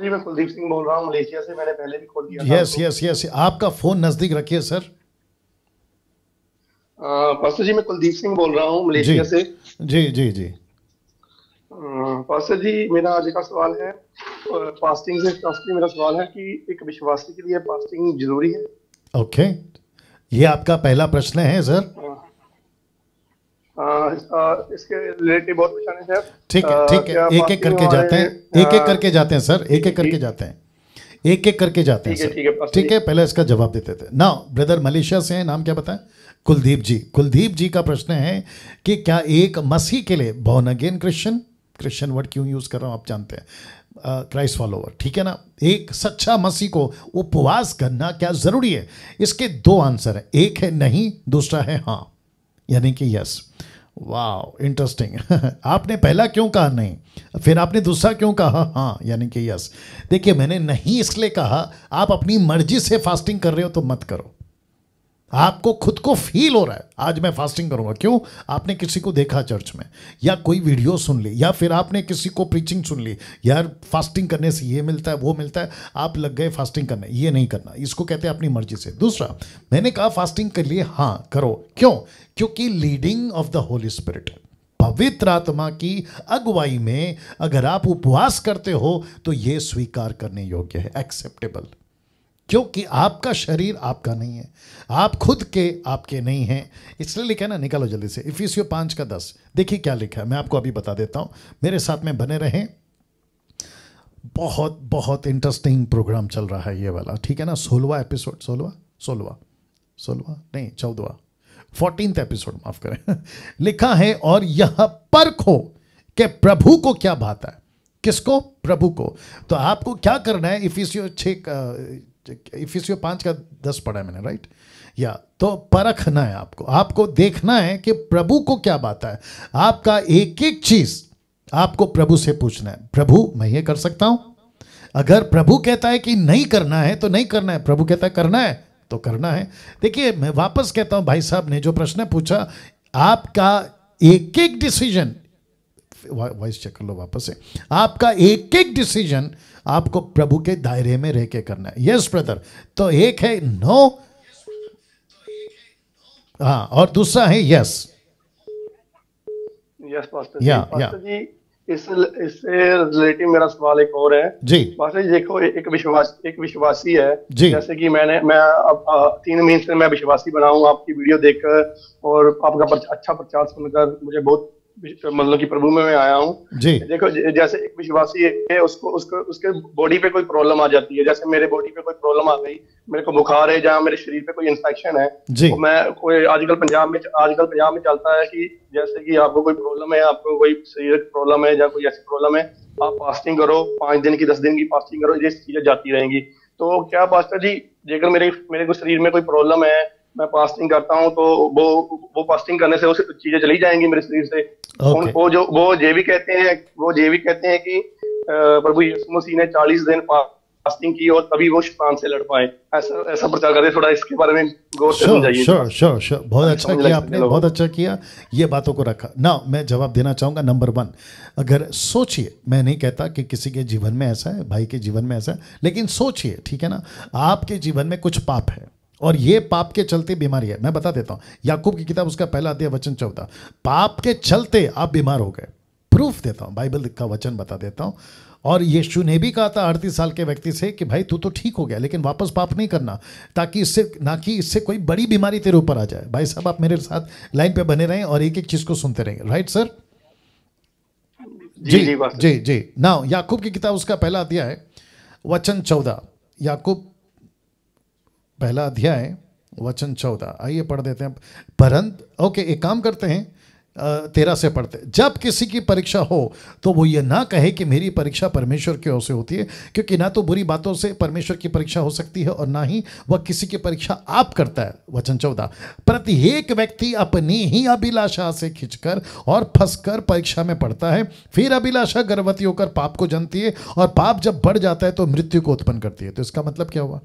जी मैं कुलदीप सिंह बोल रहा हूँ मलेशिया से मैंने पहले भी कॉल किया यस यस यस आपका फोन नजदीक रखिए सर पास्टर जी मैं कुलदीप सिंह बोल रहा हूँ मलेशिया से जी जी जी पास्टर जी मेरा आज का सवाल है फास्टिंग से कास्टिंग मेरा सवाल है कि एक विश्वासी के लिए फास्टिंग जरूरी है ओके ये आपका पहला प्रश्न है सर आ, हाँ, इसके रिलेटिव बहुत परेशानी सर ठीक है ठीक है एक एक करके जाते हैं हाँ। एक एक करके जाते हैं सर एक एक करके जाते हैं एक एक करके जाते हैं सर ठीक है पहले इसका जवाब देते थे ना ब्रदर मलेशिया से हैं नाम क्या बताएं कुलदीप जी कुलदीप जी का प्रश्न है कि क्या एक मसीह के लिए born again Christian Christian word क्यों यूज़ कर रहा हूं आप जानते हैं क्राइस्ट फॉलोवर ठीक है ना एक सच्चा मसीह को उपवास करना क्या ज़रूरी है इसके दो आंसर हैं एक है नहीं दूसरा है हाँ यानी कि यस वाह इंटरेस्टिंग आपने पहला क्यों कहा नहीं फिर आपने दूसरा क्यों कहा हाँ यानी कि यस देखिए मैंने नहीं इसलिए कहा आप अपनी मर्जी से फास्टिंग कर रहे हो तो मत करो आपको खुद को फील हो रहा है आज मैं फास्टिंग करूंगा क्यों आपने किसी को देखा चर्च में या कोई वीडियो सुन ली या फिर आपने किसी को प्रीचिंग सुन ली यार फास्टिंग करने से ये मिलता है वो मिलता है आप लग गए फास्टिंग करने ये नहीं करना इसको कहते हैं अपनी मर्जी से दूसरा मैंने कहा फास्टिंग कर लिए हाँ करो क्यों क्योंकि leading of the holy spirit पवित्र आत्मा की अगुवाई में अगर आप उपवास करते हो तो ये स्वीकार करने योग्य है एक्सेप्टेबल क्योंकि आपका शरीर आपका नहीं है आप खुद के आपके नहीं हैं इसलिए लिखा है ना निकालो जल्दी से यू पांच का दस देखिए क्या लिखा है मैं आपको अभी बता देता हूं मेरे साथ में बने रहें बहुत बहुत इंटरेस्टिंग प्रोग्राम चल रहा है ये वाला ठीक है ना सोलवा एपिसोड सोलवा सोलवा सोलवा नहीं चौदवा फोर्टीन एपिसोड माफ करें लिखा है और यह परखो के प्रभु को क्या भाता है किसको प्रभु को तो आपको क्या करना है इस छः इफिसियो पांच का दस पढ़ा मैंने राइट या तो परखना है आपको आपको देखना है कि प्रभु को क्या बात है आपका एक एक चीज आपको प्रभु से पूछना है प्रभु मैं ये कर सकता हूं अगर प्रभु कहता है कि नहीं करना है तो नहीं करना है प्रभु कहता है करना है तो करना है देखिए मैं वापस कहता हूं भाई साहब ने जो प्रश्न पूछा आपका एक एक डिसीजन वॉइस चेक कर लो वापस से आपका एक एक डिसीजन आपको प्रभु के दायरे में रह के करना है यस ब्रदर तो एक है नो हाँ और दूसरा है यस यस या या इस इससे रिलेटिव मेरा सवाल एक और है जी पास्टर जी देखो एक विश्वास एक विश्वासी है जी जैसे कि मैंने मैं अब तीन महीने से मैं विश्वासी बना हूँ आपकी वीडियो देखकर और आपका अच्छा प्रचार सुनकर मुझे बहुत मतलब कि प्रभु में मैं आया हूँ देखो जैसे एक विश्वासी है उसको उसको उसके बॉडी पे कोई प्रॉब्लम आ जाती है जैसे मेरे बॉडी पे कोई प्रॉब्लम आ गई मेरे को बुखार है जहाँ मेरे शरीर पे कोई इन्फेक्शन है तो मैं कोई आजकल पंजाब में आजकल पंजाब में चलता है कि जैसे कि आपको कोई प्रॉब्लम है आपको कोई शरीर प्रॉब्लम है या कोई ऐसी प्रॉब्लम है आप फास्टिंग करो पांच दिन की दस दिन की फास्टिंग करो ये चीजें जाती रहेंगी तो क्या पास्टर जी जेकर मेरे मेरे को शरीर में कोई प्रॉब्लम है मैं फास्टिंग करता हूँ तो वो वो फास्टिंग करने से उस चीजें चली जाएंगी मेरे शरीर से okay. वो जो वो ये भी कहते हैं वो ये भी कहते हैं कि प्रभु यीशु मसीह ने चालीस दिन फास्टिंग की और तभी वो शैतान से लड़ पाए ऐसा ऐसा प्रचार करें थोड़ा इसके बारे में गौर से समझाइए श्योर श्योर श्योर बहुत हाँ, अच्छा किया आपने बहुत अच्छा किया ये बातों को रखा ना मैं जवाब देना चाहूंगा नंबर वन अगर सोचिए मैं नहीं कहता कि किसी के जीवन में ऐसा है भाई के जीवन में ऐसा है लेकिन सोचिए ठीक है ना आपके जीवन में कुछ पाप है और ये पाप के चलते बीमारी है मैं बता देता हूं याकूब की किताब उसका पहला अध्याय वचन चौदह पाप के चलते आप बीमार हो गए प्रूफ देता हूं बाइबल का वचन बता देता हूं और यीशु ने भी कहा था अड़तीस साल के व्यक्ति से कि भाई तू तो ठीक हो गया लेकिन वापस पाप नहीं करना ताकि इससे ना कि इससे कोई बड़ी बीमारी तेरे ऊपर आ जाए भाई साहब आप मेरे साथ लाइन पे बने रहें और एक एक चीज़ को सुनते रहेंगे राइट सर जी जी जी, जी, जी। ना याकूब की किताब उसका पहला अध्याय है वचन चौदह याकूब पहला अध्याय वचन चौदह आइए पढ़ देते हैं परंत ओके एक काम करते हैं तेरह से पढ़ते जब किसी की परीक्षा हो तो वो ये ना कहे कि मेरी परीक्षा परमेश्वर की ओर से होती है क्योंकि ना तो बुरी बातों से परमेश्वर की परीक्षा हो सकती है और ना ही वह किसी की परीक्षा आप करता है वचन चौदह प्रत्येक व्यक्ति अपनी ही अभिलाषा से खिंचकर और फंसकर परीक्षा में पड़ता है फिर अभिलाषा गर्भवती होकर पाप को जनती है और पाप जब बढ़ जाता है तो मृत्यु को उत्पन्न करती है तो इसका मतलब क्या हुआ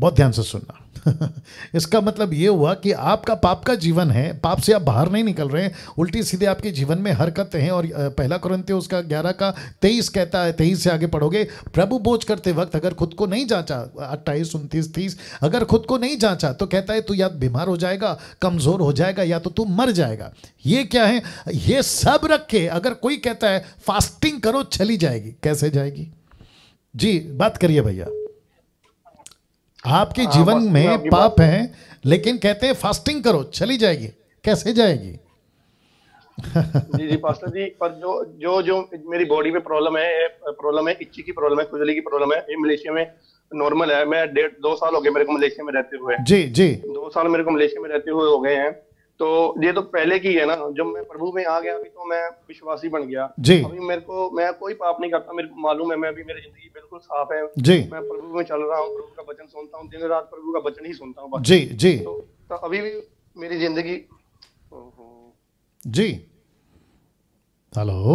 बहुत ध्यान से सुनना इसका मतलब ये हुआ कि आपका पाप का जीवन है पाप से आप बाहर नहीं निकल रहे हैं उल्टी सीधे आपके जीवन में हरकत हैं और पहला कुरंते उसका ग्यारह का तेईस कहता है तेईस से आगे पढ़ोगे प्रभु बोझ करते वक्त अगर खुद को नहीं जांचा अट्ठाईस उनतीस तीस अगर खुद को नहीं जांचा तो कहता है तू या तो बीमार हो जाएगा कमज़ोर हो जाएगा या तो तू मर जाएगा ये क्या है ये सब रख के अगर कोई कहता है फास्टिंग करो चली जाएगी कैसे जाएगी जी बात करिए भैया आपके हाँ, जीवन आ, में पाप है लेकिन कहते हैं फास्टिंग करो चली जाएगी कैसे जाएगी जी जी पास्टर जी पर जो जो जो मेरी बॉडी में प्रॉब्लम है प्रॉब्लम है इच्छी की प्रॉब्लम है खुजली की प्रॉब्लम है ये मलेशिया में नॉर्मल है मैं डेढ़ दो साल हो गए मेरे को मलेशिया में रहते हुए जी जी दो साल मेरे को मलेशिया में रहते हुए हो गए हैं तो ये तो पहले की है ना जब मैं प्रभु में आ गया अभी तो मैं विश्वासी बन गया जी अभी मेरे को मैं कोई पाप नहीं करता मेरे को मालूम है मैं अभी मेरी जिंदगी बिल्कुल साफ है जी मैं प्रभु में चल रहा हूँ प्रभु का वचन सुनता हूँ दिन रात प्रभु का वचन ही सुनता हूँ जी जी तो, तो अभी भी मेरी जिंदगी जी हेलो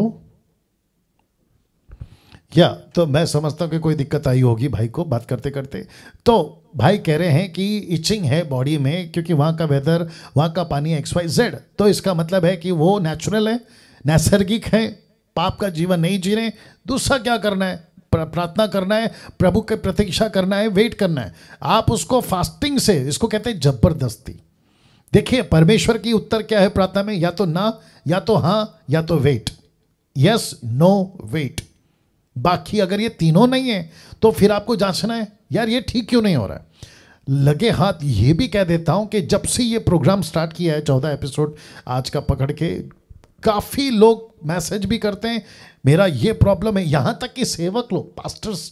या तो मैं समझता हूँ कि कोई दिक्कत आई होगी भाई को बात करते करते तो भाई कह रहे हैं कि इचिंग है बॉडी में क्योंकि वहाँ का वेदर वहाँ का पानी एक्स वाई जेड तो इसका मतलब है कि वो नेचुरल है नैसर्गिक है पाप का जीवन नहीं जी रहे दूसरा क्या करना है प्रार्थना करना है प्रभु की प्रतीक्षा करना है वेट करना है आप उसको फास्टिंग से इसको कहते हैं जबरदस्ती देखिए परमेश्वर की उत्तर क्या है प्रार्थना में या तो ना या तो हाँ या तो वेट यस नो वेट बाकी अगर ये तीनों नहीं है तो फिर आपको जांचना है यार ये ठीक क्यों नहीं हो रहा है लगे हाथ ये भी कह देता हूँ कि जब से ये प्रोग्राम स्टार्ट किया है चौदह एपिसोड आज का पकड़ के काफ़ी लोग मैसेज भी करते हैं मेरा ये प्रॉब्लम है यहाँ तक कि सेवक लोग पास्टर्स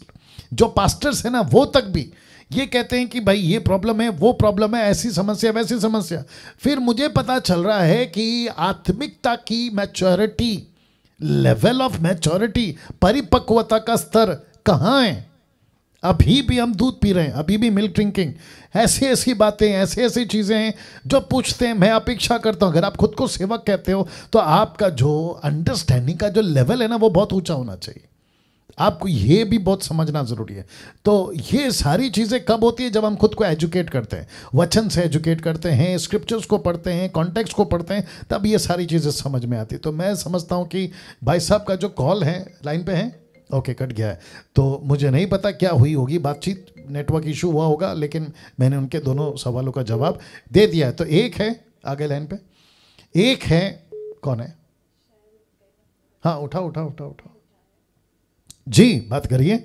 जो पास्टर्स हैं ना वो तक भी ये कहते हैं कि भाई ये प्रॉब्लम है वो प्रॉब्लम है ऐसी समस्या वैसी समस्या फिर मुझे पता चल रहा है कि आत्मिकता की मैच्योरिटी लेवल ऑफ मैच्योरिटी परिपक्वता का स्तर कहाँ है अभी भी हम दूध पी रहे हैं अभी भी मिल्क ड्रिंकिंग ऐसी ऐसी बातें ऐसी ऐसी चीज़ें हैं जो पूछते हैं मैं अपेक्षा करता हूँ अगर आप खुद को सेवक कहते हो तो आपका जो अंडरस्टैंडिंग का जो लेवल है ना वो बहुत ऊँचा होना चाहिए आपको ये भी बहुत समझना ज़रूरी है तो ये सारी चीज़ें कब होती है जब हम खुद को एजुकेट करते हैं वचन से एजुकेट करते हैं स्क्रिप्चर्स को पढ़ते हैं कॉन्टेक्स को पढ़ते हैं तब ये सारी चीज़ें समझ में आती है तो मैं समझता हूँ कि भाई साहब का जो कॉल है लाइन पे है ओके कट गया है तो मुझे नहीं पता क्या हुई होगी बातचीत नेटवर्क इशू हुआ होगा लेकिन मैंने उनके दोनों सवालों का जवाब दे दिया है तो एक है आगे लाइन पे एक है कौन है हाँ उठा उठा उठा उठा जी बात करिए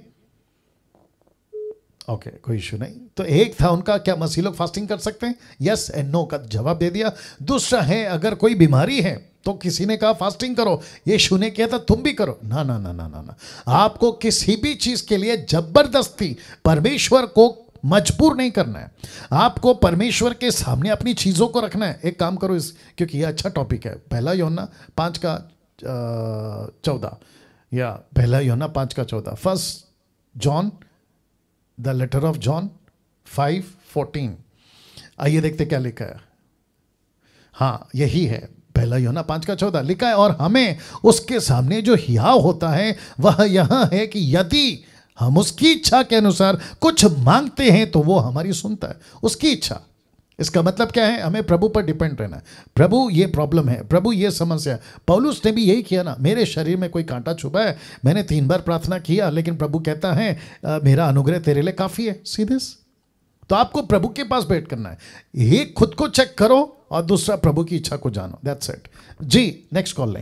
ओके okay, कोई इशू नहीं तो एक था उनका क्या मसीह लोग फास्टिंग कर सकते हैं यस एंड नो का जवाब दे दिया दूसरा है अगर कोई बीमारी है तो किसी ने कहा फास्टिंग करो यीशु ने किया था तुम भी करो ना ना ना ना ना ना आपको किसी भी चीज के लिए जबरदस्ती परमेश्वर को मजबूर नहीं करना है आपको परमेश्वर के सामने अपनी चीज़ों को रखना है एक काम करो इस क्योंकि ये अच्छा टॉपिक है पहला योना पांच का चौदह या पहला योना पांच का चौदह first John the letter of John five fourteen आइए देखते क्या लिखा है हाँ यही है पहला योना पांच का चौदह लिखा है और हमें उसके सामने जो हिया होता है वह यह है कि यदि हम उसकी इच्छा के अनुसार कुछ मांगते हैं तो वो हमारी सुनता है उसकी इच्छा इसका मतलब क्या है हमें प्रभु पर डिपेंड रहना है प्रभु ये प्रॉब्लम है प्रभु ये समस्या है पौलुस ने भी यही किया ना मेरे शरीर में कोई कांटा छुपा है मैंने तीन बार प्रार्थना किया लेकिन प्रभु कहता है आ, मेरा अनुग्रह तेरे लिए काफ़ी है सीधे तो आपको प्रभु के पास बैठ करना है ये खुद को चेक करो और दूसरा प्रभु की इच्छा को जानो दैट्स इट जी नेक्स्ट कॉल लेंगे